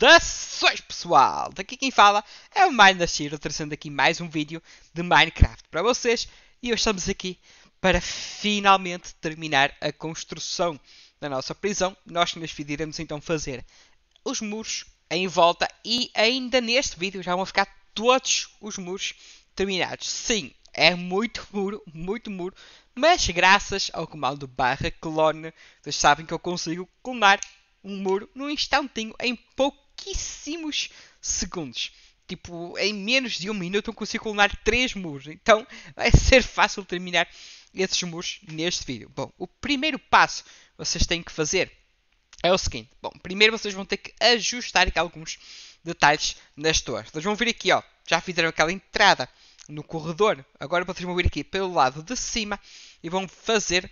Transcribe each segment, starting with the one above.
Saudações pessoal! Daqui quem fala é o Minashiro, trazendo aqui mais um vídeo de Minecraft para vocês e hoje estamos aqui para finalmente terminar a construção da nossa prisão. Nós nos iremos então fazer os muros em volta e ainda neste vídeo já vão ficar todos os muros terminados. Sim, é muito muro, muito muro, mas graças ao comando barra clone, vocês sabem que eu consigo clonar um muro num instantinho, em pouco pouquíssimos segundos. Tipo, em menos de um minuto eu consigo clonar três muros. Então vai ser fácil terminar esses muros neste vídeo. Bom, o primeiro passo que vocês têm que fazer é o seguinte. Bom, primeiro vocês vão ter que ajustar aqui alguns detalhes nas torres. Vocês vão vir aqui, ó. Já fizeram aquela entrada no corredor. Agora vocês vão vir aqui pelo lado de cima e vão fazer...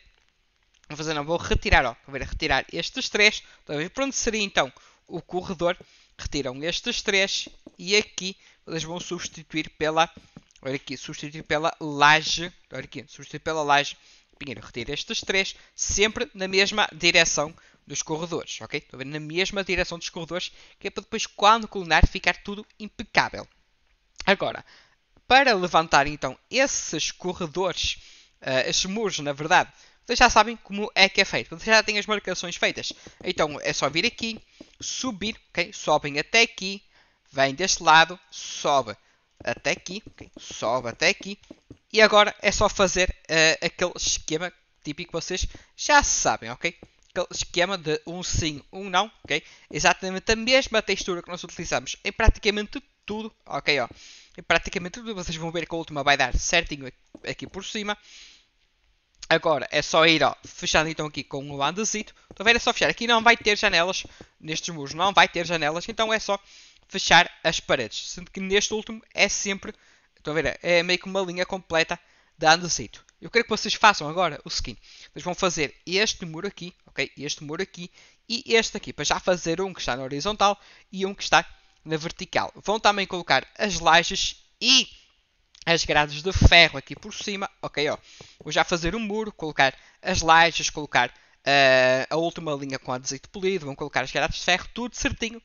Vou fazer não, vou retirar, ó. Vou retirar estes três. Para ver onde seria então o corredor retiram estes três e aqui eles vão substituir pela olha aqui, substituir pela laje olha aqui, substituir pela laje primeiro retira estes três sempre na mesma direção dos corredores, ok? na mesma direção dos corredores, que é para depois, quando colunar, ficar tudo impecável. Agora, para levantar então esses corredores, uh, esses muros, na verdade, vocês já sabem como é que é feito. Vocês já têm as marcações feitas. Então é só vir aqui, subir, ok? Sobem até aqui, vem deste lado, sobe até aqui, ok? sobe até aqui. E agora é só fazer uh, aquele esquema típico que vocês já sabem, ok? Aquele esquema de um sim, um não, ok? Exatamente a mesma textura que nós utilizamos em praticamente tudo, ok? Ó. Em praticamente tudo, vocês vão ver que a última vai dar certinho aqui por cima. Agora é só ir, ó, então aqui com um andesito. Estão a ver? É só fechar. Aqui não vai ter janelas nestes muros. Não vai ter janelas. Então é só fechar as paredes. Sendo que neste último é sempre, estão a ver? É meio que uma linha completa de andesito. Eu quero que vocês façam agora o seguinte. Vocês vão fazer este muro aqui, ok? Este muro aqui e este aqui. Para já fazer um que está na horizontal e um que está na vertical. Vão também colocar as lajes e as grades de ferro aqui por cima, ok, ó. Vou já fazer um muro, colocar as lajes, colocar uh, a última linha com adeseito polido, vão colocar as grades de ferro, tudo certinho,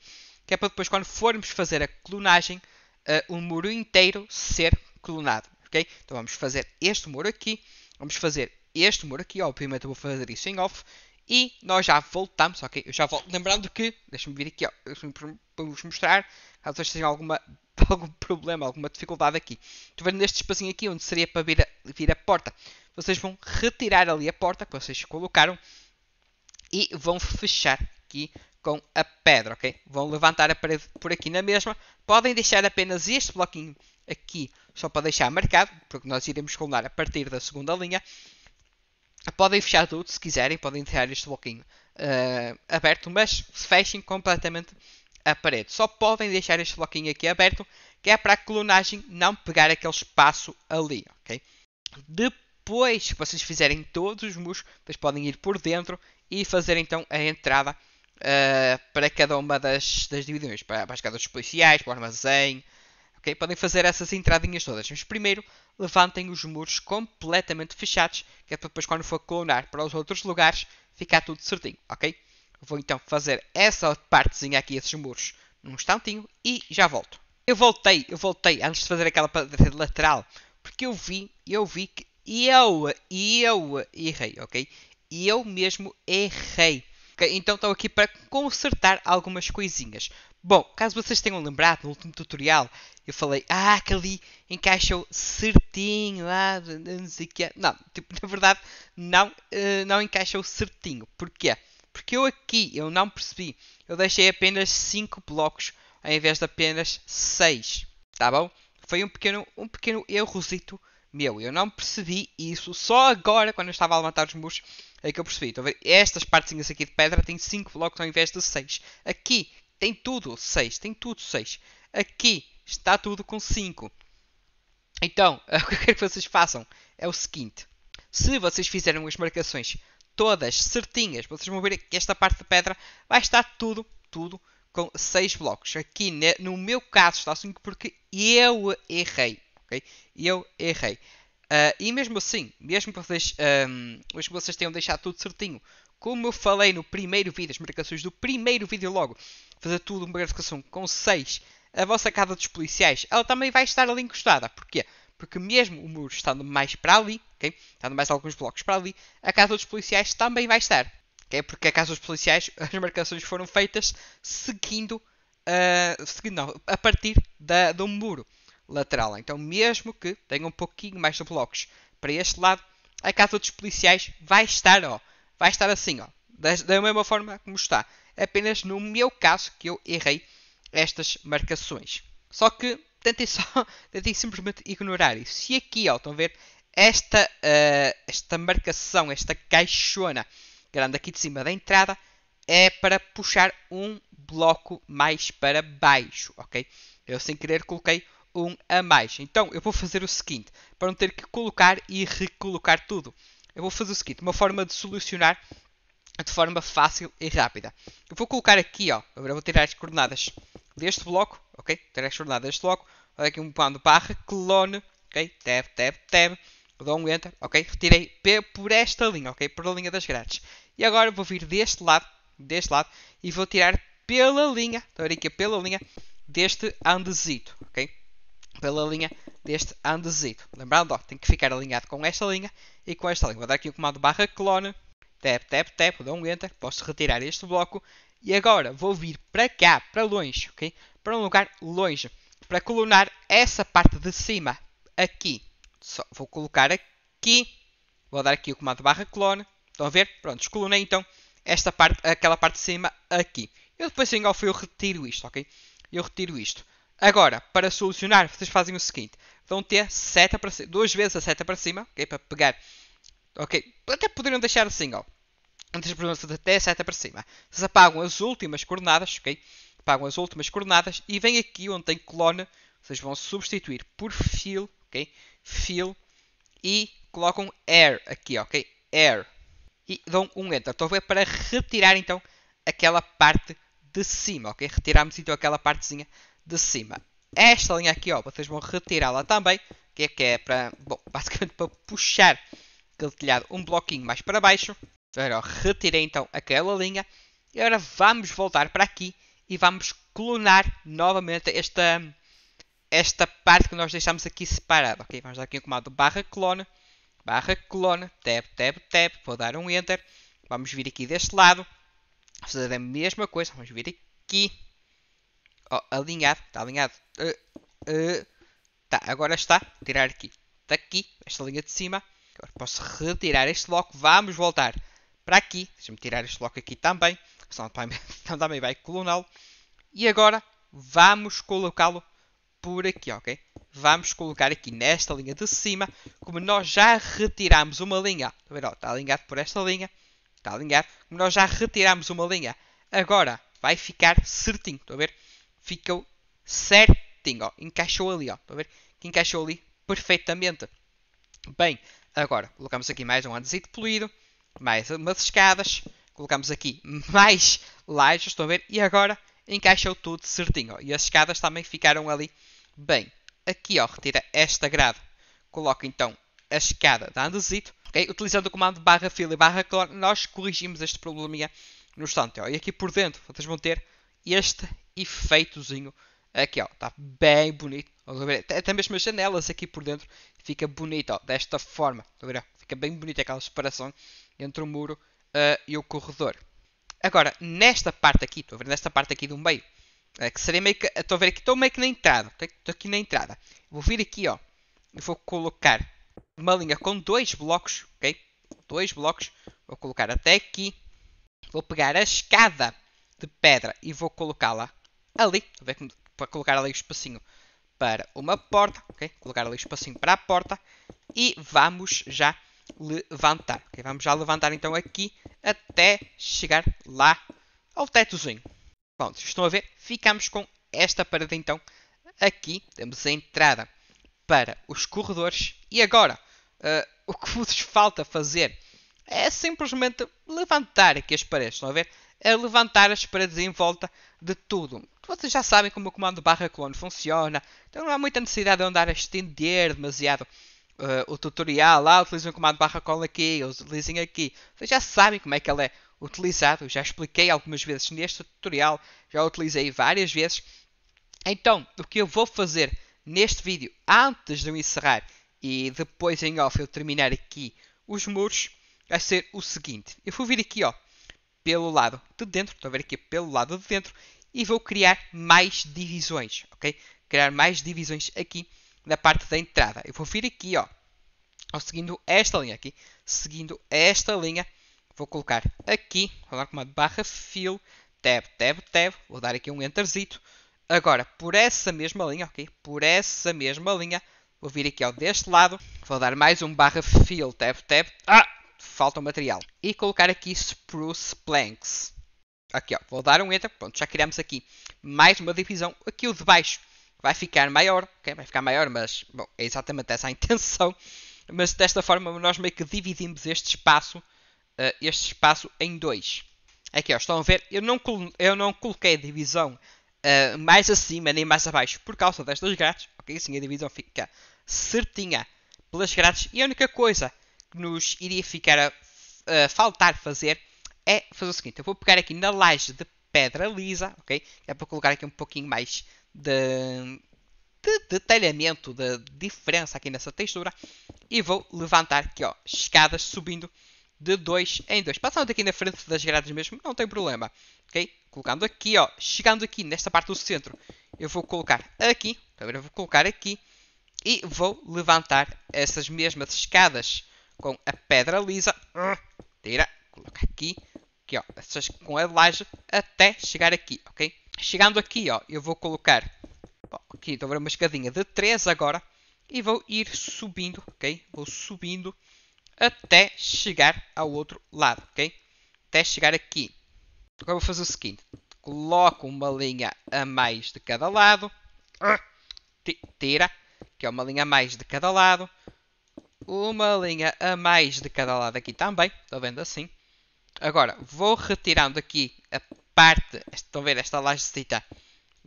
que é para depois quando formos fazer a clonagem, uh, o muro inteiro ser clonado, ok? Então vamos fazer este muro aqui, vamos fazer este muro aqui, obviamente eu vou fazer isso em off, e nós já voltamos, ok? Eu já volto, lembrando que, deixa-me vir aqui, ó, deixa-me vos mostrar, caso vocês tenham alguma, algum problema, alguma dificuldade aqui. Estou vendo neste espacinho aqui, onde seria para vir a, vir a porta. Vocês vão retirar ali a porta que vocês colocaram e vão fechar aqui com a pedra, ok? Vão levantar a parede por aqui na mesma. Podem deixar apenas este bloquinho aqui, só para deixar marcado, porque nós iremos colunar a partir da segunda linha. Podem fechar tudo se quiserem, podem deixar este bloquinho uh, aberto, mas fechem completamente a parede. Só podem deixar este bloquinho aqui aberto, que é para a clonagem não pegar aquele espaço ali, ok? Depois, se vocês fizerem todos os muros, vocês podem ir por dentro e fazer então a entrada uh, para cada uma das, das divisões, para, para as casas dos policiais, para o armazém, ok? Podem fazer essas entradinhas todas, mas primeiro levantem os muros completamente fechados, que é para depois quando for clonar para os outros lugares, ficar tudo certinho, ok? Vou então fazer essa partezinha aqui, esses muros, num instantinho e já volto. Eu voltei, eu voltei antes de fazer aquela parede lateral, porque eu vi, eu vi que eu, eu errei, ok? Eu mesmo errei. Okay? Então estou aqui para consertar algumas coisinhas. Bom, caso vocês tenham lembrado, no último tutorial, eu falei, ah, que ali encaixou certinho, ah, não sei o que. Não, tipo, na verdade, não, uh, não encaixou certinho. Porquê? Porque eu aqui, eu não percebi. Eu deixei apenas 5 blocos ao invés de apenas 6. Tá bom? Foi um pequeno, um pequeno errosito meu. Eu não percebi isso. Só agora, quando eu estava a levantar os muros, é que eu percebi. Estão a ver? Estas partezinhas aqui de pedra têm 5 blocos ao invés de 6. Aqui tem tudo 6. Tem tudo 6. Aqui está tudo com 5. Então, o que eu quero que vocês façam é o seguinte. Se vocês fizerem as marcações todas certinhas. Vocês vão ver que esta parte de pedra vai estar tudo, tudo com 6 blocos. Aqui no meu caso está 5 porque eu errei, ok? Eu errei. Uh, e mesmo assim, mesmo que, vocês, um, mesmo que vocês tenham deixado tudo certinho, como eu falei no primeiro vídeo, as marcações do primeiro vídeo logo, fazer tudo uma marcação com 6, a vossa casa dos policiais, ela também vai estar ali encostada. Porquê? Porque mesmo o muro estando mais para ali, okay? estando mais alguns blocos para ali, a casa dos policiais também vai estar. Okay? Porque a casa dos policiais, as marcações foram feitas seguindo, uh, seguindo não, a partir da, do muro lateral. Então mesmo que tenha um pouquinho mais de blocos para este lado, a casa dos policiais vai estar, ó, vai estar assim, ó, da, da mesma forma como está. Apenas no meu caso que eu errei estas marcações. Só que tentem é só, tentem simplesmente ignorar isso. Se aqui, ó, estão a ver, esta, uh, esta marcação, esta caixona grande aqui de cima da entrada é para puxar um bloco mais para baixo, ok? Eu sem querer coloquei um a mais. Então eu vou fazer o seguinte, para não ter que colocar e recolocar tudo. Eu vou fazer o seguinte, uma forma de solucionar de forma fácil e rápida. Eu vou colocar aqui, ó, agora vou tirar as coordenadas deste bloco, ok? Tirar as coordenadas deste bloco, dar aqui um comando barra, clone, ok? Tab, tab, tab. Dou um enter, ok? Retirei P por esta linha, ok? Por a linha das grades. E agora vou vir deste lado, deste lado, e vou tirar pela linha, estou aqui pela linha deste andesito, ok? Pela linha deste andesito. Lembrando, ó, tem que ficar alinhado com esta linha e com esta linha. Vou dar aqui o comando barra clone, tap, tap, tap, dou um enter, posso retirar este bloco e agora vou vir para cá, para longe, ok? Para um lugar longe para colunar essa parte de cima aqui. Só vou colocar aqui. Vou dar aqui o comando barra clone. Estão a ver? Pronto, descolunei então esta parte, aquela parte de cima aqui. Eu depois em off eu retiro isto, ok? Eu retiro isto. Agora, para solucionar, vocês fazem o seguinte. Vão ter seta para cima, duas vezes a seta para cima, ok? Para pegar. Ok? Até poderiam deixar assim, ó. Antes de até a seta para cima. Vocês apagam as últimas coordenadas, ok? pagam as últimas coordenadas e vem aqui onde tem coluna, vocês vão substituir por fill, ok? Fill e colocam air aqui, ok? Air. E dão um enter. Então é para retirar então aquela parte de cima, ok? Retiramos então aquela partezinha de cima. Esta linha aqui, ó, vocês vão retirá-la também, que é que é para, bom, basicamente para puxar aquele telhado um bloquinho mais para baixo. então ó, retirei então aquela linha. E agora vamos voltar para aqui e vamos clonar novamente esta, esta parte que nós deixamos aqui separada. Ok, vamos dar aqui um comando barra clone, barra clone, tab, tab, tab, vou dar um enter. Vamos vir aqui deste lado, fazer a mesma coisa, vamos vir aqui. Oh, alinhado, está alinhado. Uh, uh, tá, agora está, vou tirar aqui, está aqui, esta linha de cima. Agora posso retirar este bloco, vamos voltar para aqui. Deixa-me tirar este bloco aqui também. Então também, também vai cloná-lo. E agora vamos colocá-lo por aqui, ok? Vamos colocar aqui nesta linha de cima, como nós já retiramos uma linha, está, tá alinhado por esta linha, está alinhado, como nós já retiramos uma linha, agora vai ficar certinho, estão tá a ver? Ficou certinho, ó. encaixou ali, ó. estão tá a ver? Que encaixou ali perfeitamente. Bem, agora colocamos aqui mais um andesito poluído, mais umas escadas, colocamos aqui mais lajes, estão a ver? E agora encaixou tudo certinho. E as escadas também ficaram ali bem. Aqui, ó, retira esta grade. Coloca então a escada da andesito. Okay? Utilizando o comando barra fila e barra color nós corrigimos este probleminha no instante. Ó. E aqui por dentro, vocês vão ter este efeitozinho aqui, ó. Está bem bonito. Até mesmo as janelas aqui por dentro fica bonito, ó, desta forma. Fica bem bonita aquela separação entre o muro e uh, e o corredor. Agora, nesta parte aqui, estou a ver nesta parte aqui do meio, uh, que seria meio que, estou a ver aqui, estou meio que na entrada, okay? estou aqui na entrada. Vou vir aqui, ó, e vou colocar uma linha com dois blocos, ok? Dois blocos, vou colocar até aqui. Vou pegar a escada de pedra e vou colocá-la ali, para colocar ali o espacinho para uma porta, ok? Colocar ali o espacinho para a porta e vamos já levantar. Okay, vamos já levantar então aqui até chegar lá ao tetozinho. se estão a ver? Ficamos com esta parede então aqui. Temos a entrada para os corredores. E agora, uh, o que vos falta fazer é simplesmente levantar aqui as paredes. Estão a ver? É levantar as paredes em volta de tudo. Vocês já sabem como o comando barra clone funciona. Então não há muita necessidade de andar a estender demasiado uh, o tutorial lá, ah, utilizem o comando barra cola aqui, utilizem aqui. Vocês já sabem como é que ela é utilizada, já expliquei algumas vezes neste tutorial, já utilizei várias vezes. Então, o que eu vou fazer neste vídeo, antes de eu encerrar e depois em off eu terminar aqui os muros, vai ser o seguinte. Eu vou vir aqui, ó, pelo lado de dentro, estou a ver aqui pelo lado de dentro, e vou criar mais divisões, ok? Criar mais divisões aqui na parte da entrada. Eu vou vir aqui, ó, ó seguindo esta linha aqui, seguindo esta linha, vou colocar aqui, vou dar uma barra fill, tab, tab, tab, vou dar aqui um enterzito. Agora, por essa mesma linha, ok? Por essa mesma linha, vou vir aqui ó, deste lado, vou dar mais um barra fill, tab, tab, ah, falta um material. E colocar aqui spruce planks. Aqui ó, vou dar um enter, pronto, já criamos aqui mais uma divisão, aqui o de baixo vai ficar maior, okay? vai ficar maior, mas bom, é exatamente essa a intenção. Mas desta forma nós meio que dividimos este espaço, uh, este espaço em dois. Aqui ó, estão a ver, eu não, eu não coloquei a divisão uh, mais acima nem mais abaixo por causa destas grades, ok? Assim a divisão fica certinha pelas grades e a única coisa que nos iria ficar a, faltar fazer é fazer o seguinte, eu vou pegar aqui na laje de pedra lisa, ok? É para colocar aqui um pouquinho mais de, de detalhamento, da de diferença aqui nessa textura. E vou levantar aqui, ó, escadas subindo de 2 em 2. Passando aqui na frente das grades mesmo, não tem problema. Ok? Colocando aqui, ó, chegando aqui nesta parte do centro, eu vou colocar aqui, agora vou colocar aqui, e vou levantar essas mesmas escadas com a pedra lisa. Tira, coloca aqui, aqui ó, essas com a laje até chegar aqui, ok? Chegando aqui, ó, eu vou colocar bom, aqui, dou uma escadinha de 3 agora e vou ir subindo, ok? Vou subindo até chegar ao outro lado, ok? Até chegar aqui. Agora vou fazer o seguinte: coloco uma linha a mais de cada lado, tira, que é uma linha a mais de cada lado, uma linha a mais de cada lado aqui também, está vendo assim? Agora vou retirando aqui a parte, estão a ver, esta lajecita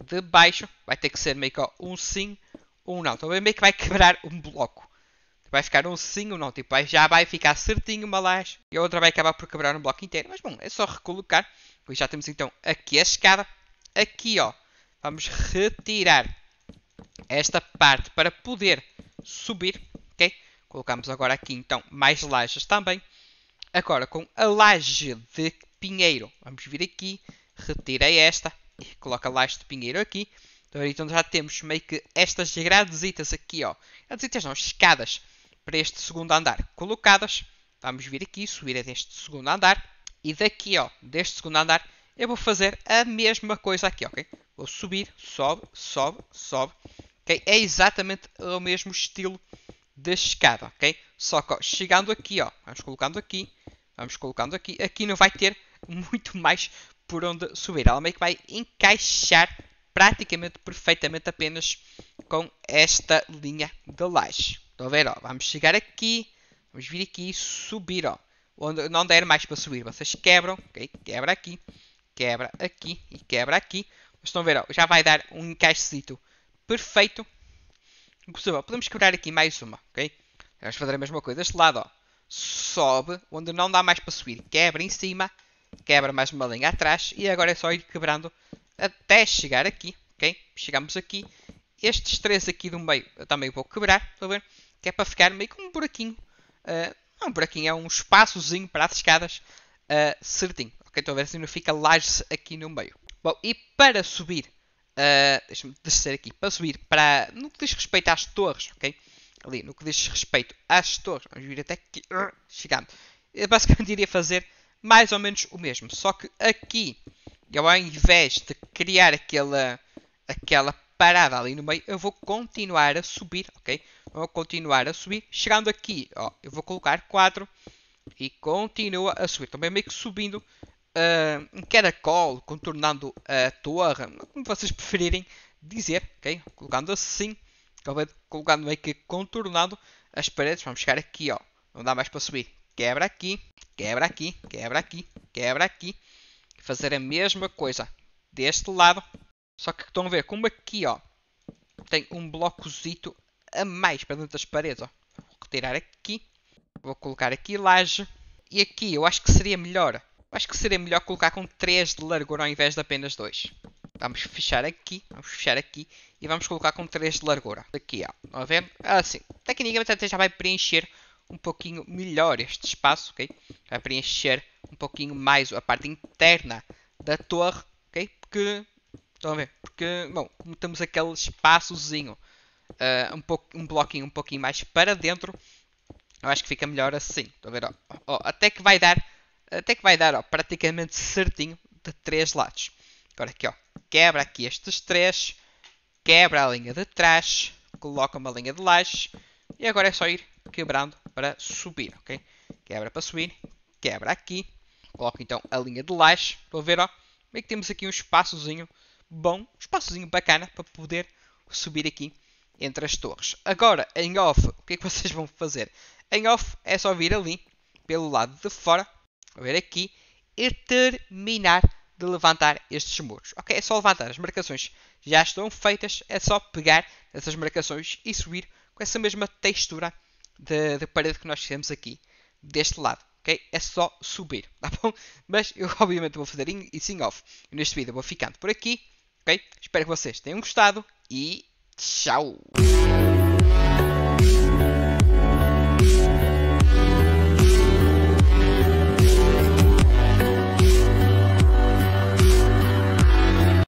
de baixo, vai ter que ser meio que um sim, um não. Estão a ver, meio que vai quebrar um bloco. Vai ficar um sim ou um não, tipo, aí já vai ficar certinho uma laje e a outra vai acabar por quebrar um bloco inteiro. Mas bom, é só recolocar. Pois já temos então aqui a escada. Aqui, ó, vamos retirar esta parte para poder subir, ok? Colocamos agora aqui então mais lajes também. Agora com a laje de pinheiro. Vamos vir aqui, retirei esta e coloca lá este pinheiro aqui. Então, então já temos meio que estas gradesitas aqui, ó. Gradesitas não, escadas para este segundo andar colocadas. Vamos vir aqui, subir a este segundo andar. E daqui, ó, deste segundo andar, eu vou fazer a mesma coisa aqui, ok? Vou subir, sobe, sobe, sobe. Okay? É exatamente o mesmo estilo da escada, ok? Só que ó, chegando aqui, ó, vamos colocando aqui, vamos colocando aqui. Aqui não vai ter muito mais por onde subir. A que vai encaixar praticamente perfeitamente apenas com esta linha de laje. Estão a ver? Ó, vamos chegar aqui, vamos vir aqui e subir. Ó, onde não der mais para subir, vocês quebram. Okay? Quebra aqui, quebra aqui e quebra aqui. estão a ver? Ó, já vai dar um encaixecito perfeito. Inclusive, ó, podemos quebrar aqui mais uma. Okay? Vamos fazer a mesma coisa este lado. Ó. Sobe, onde não dá mais para subir, quebra em cima quebra mais uma linha atrás e agora é só ir quebrando até chegar aqui, ok? Chegamos aqui, estes três aqui do meio eu também vou quebrar, estão a ver? Que é para ficar meio com um buraquinho, uh, ah, não um buraquinho, é um espaçozinho para as escadas uh, certinho, ok? Estão a ver assim não fica laje aqui no meio. Bom, e para subir, uh, deixa-me descer aqui, para subir, para, no que diz respeito às torres, ok? Ali, no que diz respeito às torres, vamos vir até aqui, chegamos. Eu basicamente iria fazer mais ou menos o mesmo. Só que aqui, eu ao invés de criar aquela, aquela parada ali no meio, eu vou continuar a subir, ok? Vou continuar a subir. Chegando aqui, ó, eu vou colocar 4 e continua a subir. Também meio que subindo uh, um caracol, contornando a torre, como vocês preferirem dizer, ok? Colocando assim, colocando meio que contornando as paredes. Vamos chegar aqui, ó. Não dá mais para subir quebra aqui, quebra aqui, quebra aqui, quebra aqui. Fazer a mesma coisa deste lado. Só que estão a ver como aqui, ó, tem um blocozito a mais para dentro das paredes, ó. Vou retirar aqui. Vou colocar aqui laje. E aqui eu acho que seria melhor. Acho que seria melhor colocar com 3 de largura ao invés de apenas 2. Vamos fechar aqui, vamos fechar aqui e vamos colocar com 3 de largura. Aqui, ó. Estão a ver? Assim. Ah, Tecnicamente até já vai preencher um pouquinho melhor este espaço, ok? Vai preencher um pouquinho mais a parte interna da torre, ok? Porque, estão a ver, porque, bom, como temos aquele espaçozinho, uh, um, pouco, um bloquinho um pouquinho mais para dentro, eu acho que fica melhor assim, estão a ver, até que vai dar, até que vai dar, ó, praticamente certinho de três lados. Agora aqui, ó, quebra aqui estes três, quebra a linha de trás, coloca uma linha de laje, e agora é só ir quebrando para subir, ok? Quebra para subir, quebra aqui. Coloco então a linha de laje. para ver, ó? Como é que temos aqui um espaçozinho bom, um espaçozinho bacana para poder subir aqui entre as torres. Agora, em off, o que é que vocês vão fazer? Em off é só vir ali, pelo lado de fora, ver aqui, e terminar de levantar estes muros. Ok, é só levantar, as marcações já estão feitas, é só pegar essas marcações e subir com essa mesma textura da, da parede que nós fizemos aqui, deste lado. ok? É só subir, tá bom? Mas eu obviamente vou fazer isso off. neste vídeo vou ficando por aqui, ok? Espero que vocês tenham gostado e tchau!